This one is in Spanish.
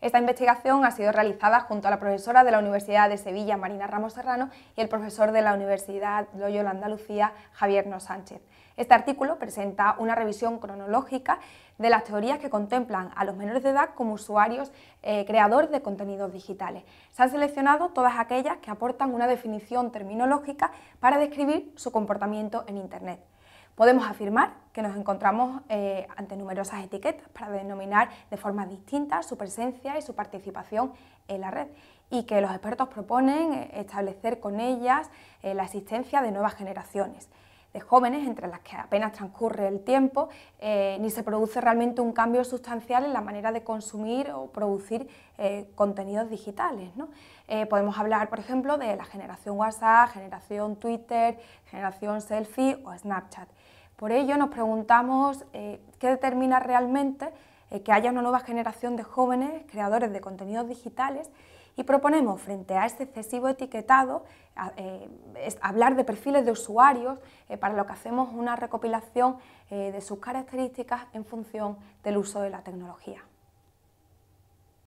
Esta investigación ha sido realizada junto a la profesora de la Universidad de Sevilla, Marina Ramos Serrano, y el profesor de la Universidad Loyola Andalucía, Javier No Sánchez. Este artículo presenta una revisión cronológica de las teorías que contemplan a los menores de edad como usuarios eh, creadores de contenidos digitales. Se han seleccionado todas aquellas que aportan una definición terminológica para describir su comportamiento en Internet. Podemos afirmar que nos encontramos eh, ante numerosas etiquetas para denominar de forma distinta su presencia y su participación en la red y que los expertos proponen eh, establecer con ellas eh, la existencia de nuevas generaciones de jóvenes, entre las que apenas transcurre el tiempo, eh, ni se produce realmente un cambio sustancial en la manera de consumir o producir eh, contenidos digitales. Eh, podemos hablar, por ejemplo, de la generación WhatsApp, generación Twitter, generación selfie o Snapchat. Por ello nos preguntamos qué determina realmente que haya una nueva generación de jóvenes creadores de contenidos digitales y proponemos frente a este excesivo etiquetado eh, hablar de perfiles de usuarios eh, para lo que hacemos una recopilación eh, de sus características en función del uso de la tecnología.